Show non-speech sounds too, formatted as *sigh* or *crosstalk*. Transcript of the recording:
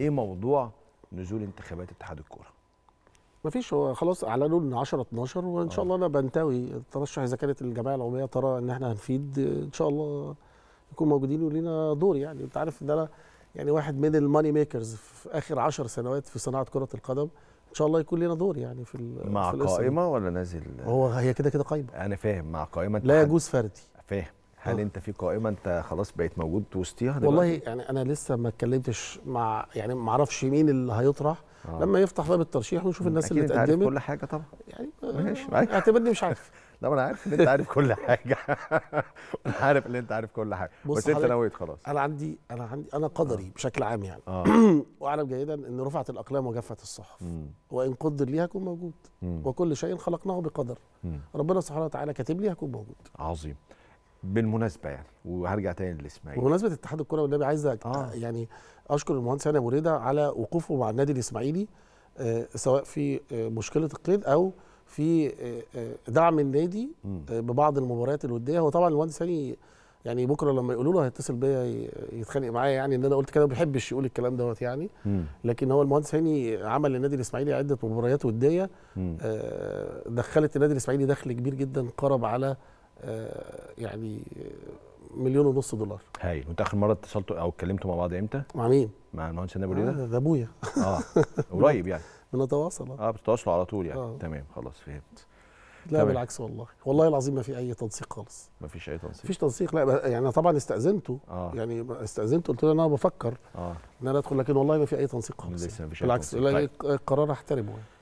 ايه موضوع نزول انتخابات اتحاد الكوره ما فيش هو خلاص اعلنوا ان 10 12 وان شاء آه. الله انا بنتوي الترشح اذا كانت الجمعيه العموميه ترى ان احنا هنفيد ان شاء الله نكون موجودين ولينا دور يعني انت عارف ان انا يعني واحد من الماني ميكرز في اخر 10 سنوات في صناعه كره القدم ان شاء الله يكون لنا دور يعني في مع في قائمه ولا نازل هو هي كده كده قايمه انا فاهم مع قائمه لا يجوز فردي فاهم هل انت في قائمه انت خلاص بقيت موجود وسطيها دلوقتي؟ والله يعني انا لسه ما اتكلمتش مع يعني ما اعرفش مين اللي هيطرح آه. لما يفتح باب الترشيح ونشوف الناس اللي اتقدمت كل حاجه طبعا يعني ماشي معاك اعتبرني مش عارف *laughs* لا ما انا عارف ان انت عارف كل حاجه *laughs* عارف ان انت عارف كل حاجه بس انت نويت خلاص انا عندي انا عندي انا قدري آه. بشكل عام يعني آه. *clears throat* واعلم جيدا ان رفعت الاقلام وجفت الصحف مم. وان قدر لي هكون موجود مم. وكل شيء خلقناه بقدر مم. ربنا سبحانه وتعالى كاتب لي هكون موجود عظيم بالمناسبه يعني وهرجع تاني للاسماعيلي بمناسبه اتحاد الكره والنبي عايز آه. يعني اشكر المهندس هاني ابو ريده على وقوفه مع النادي الاسماعيلي آه سواء في آه مشكله القيد او في آه, آه، دعم النادي آه ببعض المباريات الوديه هو طبعا المهندس هاني يعني بكره لما يقولوا له هيتصل بيا يتخانق معايا يعني ان انا قلت كده ما بيحبش يقول الكلام دوت يعني لكن هو المهندس هاني عمل للنادي الاسماعيلي عده مباريات وديه آه دخلت النادي الاسماعيلي دخل كبير جدا قرب على آه، يعني آه، مليون ونص دولار هاي وانت اخر مره اتصلتوا او اتكلمتوا مع بعض امتى؟ مع مين؟ مع المهندس نبو آه، إيه ده؟ ده ابويا اه *laughs* قريب يعني بنتواصل اه بتتواصلوا على طول يعني آه. تمام خلاص فهمت لا تمام. بالعكس والله والله العظيم ما في اي تنسيق خالص ما فيش اي تنسيق ما فيش تنسيق لا يعني طبعا استاذنته آه. يعني استاذنته قلت له انا بفكر آه. ان انا ادخل لكن والله ما في اي تنسيق خالص لسه ما يعني. فيش بالعكس طيب. القرار احترمه يعني.